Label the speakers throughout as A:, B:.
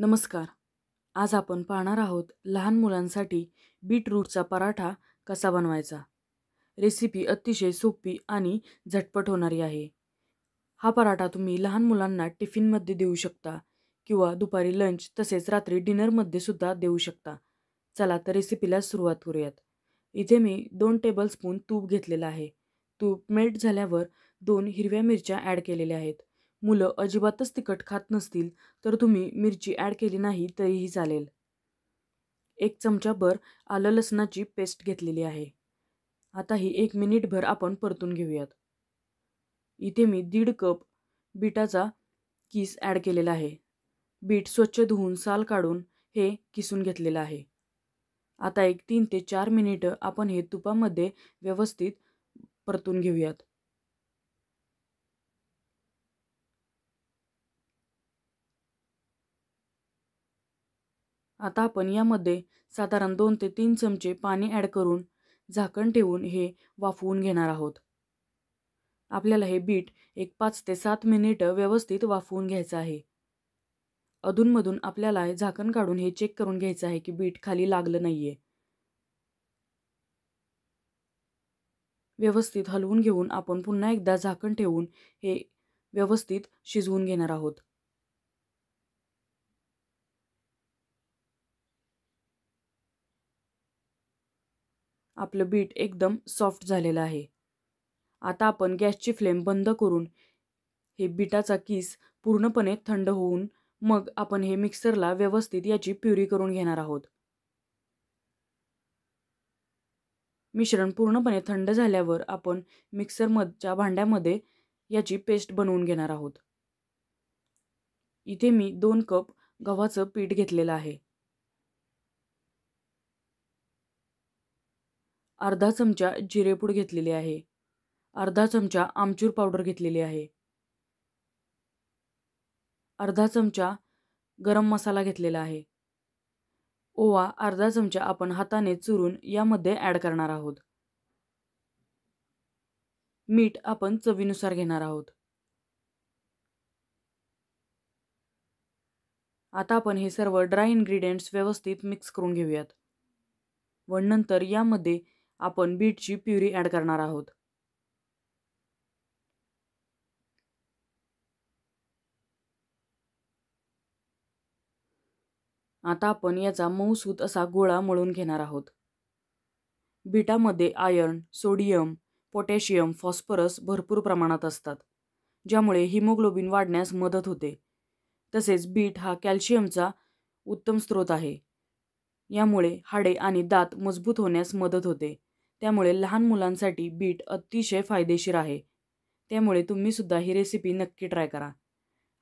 A: नमस्कार आज आपण पाहणार आहोत लहान मुलांसाठी बीटरूटचा पराठा कसा बनवायचा रेसिपी अतिशय सोपी आणि झटपट होणारी आहे हा पराठा तुम्ही लहान मुलांना टिफिनमध्ये देऊ शकता किंवा दुपारी लंच तसेच रात्री डिनरमध्ये सुद्धा देऊ शकता चला तर रेसिपीला सुरुवात करूयात इथे मी दोन टेबलस्पून तूप घेतलेलं आहे तूप मेल्ट झाल्यावर दोन हिरव्या मिरच्या ॲड केलेल्या आहेत मुलं अजिबातच तिखट खात नसतील तर तुम्ही मिरची ॲड केली नाही तरीही चालेल एक चमचाभर आलं लसणाची पेस्ट घेतलेली आहे आता ही एक मिनिटभर आपण परतून घेऊयात इथे मी दीड कप बीटाचा किस ॲड केलेला आहे बीट स्वच्छ धुवून साल काढून हे किसून घेतलेलं आहे आता एक तीन ते चार मिनिटं आपण हे तुपामध्ये व्यवस्थित परतून घेऊयात आता आपण यामध्ये साधारण दोन ते तीन चमचे पाणी ॲड करून झाकण ठेवून हे वाफवून घेणार आहोत आपल्याला हे बीट एक पाच ते सात मिनिटं व्यवस्थित वाफवून घ्यायचं आहे अधूनमधून आपल्याला हे झाकण काढून हे चेक करून घ्यायचं आहे की बीट खाली लागलं नाही आहे व्यवस्थित हलवून घेऊन आपण पुन्हा एकदा झाकण ठेवून हे व्यवस्थित शिजवून घेणार आहोत आपलं बीट एकदम सॉफ्ट झालेलं आहे आता आपण गॅसची फ्लेम बंद करून हे बीटाचा किस पूर्णपणे थंड होऊन मग आपण हे मिक्सरला व्यवस्थित याची प्युरी करून घेणार आहोत मिश्रण पूर्णपणे थंड झाल्यावर आपण मिक्सरमधच्या भांड्यामध्ये याची पेस्ट बनवून घेणार आहोत इथे मी दोन कप गव्हाचं पीठ घेतलेलं आहे अर्धा चमचा जिरेपूड घेतलेली आहे अर्धा चमचा आमचूर पावडर घेतलेली आहे अर्धा चमचा गरम मसाला घेतलेला आहे ओवा अर्धा चमचा आपण हाताने चुरून यामध्ये ॲड करणार आहोत मीठ आपण चवीनुसार घेणार आहोत आता आपण हे सर्व ड्राय इन्ग्रेडियंट्स व्यवस्थित मिक्स करून घेऊयात व नंतर यामध्ये आपण बीटची प्युरी ॲड करणार आहोत आता आपण याचा मऊसूत असा गोळा मळून घेणार आहोत बीटामध्ये आयर्न सोडियम पोटॅशियम फॉस्फरस भरपूर प्रमाणात असतात ज्यामुळे हिमोग्लोबिन वाढण्यास मदत होते तसेच बीट हा कॅल्शियमचा उत्तम स्रोत आहे यामुळे हाडे आणि दात मजबूत होण्यास मदत होते त्यामुळे लहान मुलांसाठी बीट अतिशय फायदेशीर आहे त्यामुळे तुम्हीसुद्धा ही रेसिपी नक्की ट्राय करा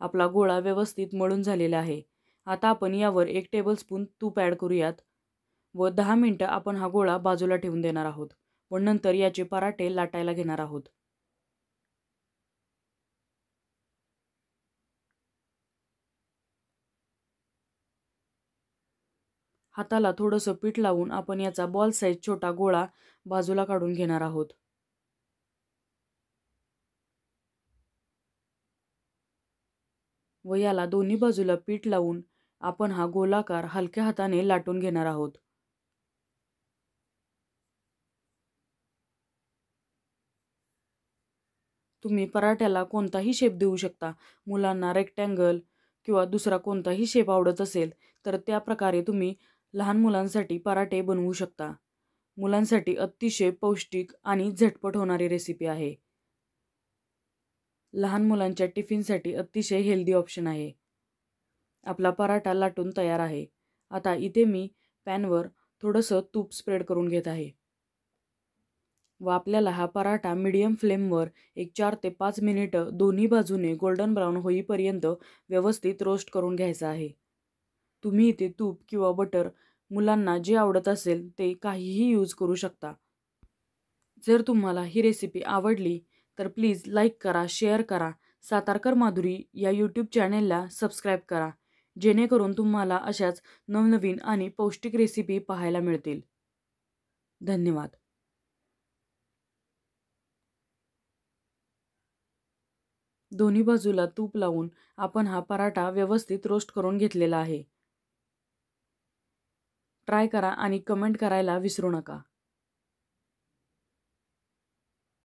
A: आपला गोळा व्यवस्थित मळून झालेला आहे आता आपण यावर एक टेबलस्पून तूप ॲड करूयात व दहा मिनटं आपण हा गोळा बाजूला ठेवून देणार आहोत व नंतर याचे पराठे लाटायला घेणार आहोत हाताला थोडंसं पीठ लावून आपण याचा बॉल साईज छोटा गोळा बाजूला काढून घेणार आहोत व याला दोन्ही बाजूला पीठ लावून आपण हा गोलाकार हलक्या हाताने लाटून घेणार आहोत तुम्ही पराठ्याला कोणताही शेप देऊ शकता मुलांना रेक्टँगल किंवा दुसरा कोणताही शेप आवडत असेल तर त्या प्रकारे तुम्ही लहान मुलांसाठी पराठे बनवू शकता मुलांसाठी अतिशय पौष्टिक आणि झटपट होणारी रेसिपी आहे लहान मुलांच्या टिफिनसाठी अतिशय हेल्दी ऑप्शन आहे आपला पराठा लाटून तयार आहे आता इथे मी पॅनवर थोडंसं तूप स्प्रेड करून घेत आहे व आपल्याला हा पराठा मीडियम फ्लेमवर एक चार ते पाच मिनिटं दोन्ही बाजूने गोल्डन ब्राऊन होईपर्यंत व्यवस्थित रोस्ट करून घ्यायचा आहे तुम्ही इथे तूप किंवा बटर मुलांना जे आवडत असेल ते काहीही यूज करू शकता जर तुम्हाला ही रेसिपी आवडली तर प्लीज लाईक करा शेअर करा सातारकर माधुरी या यूट्यूब चॅनेलला सबस्क्राईब करा जेणेकरून तुम्हाला अशाच नवनवीन आणि पौष्टिक रेसिपी पाहायला मिळतील धन्यवाद दोन्ही बाजूला तूप लावून आपण हा पराठा व्यवस्थित रोस्ट करून घेतलेला आहे ट्राय करा आणि कमेंट करायला विसरू नका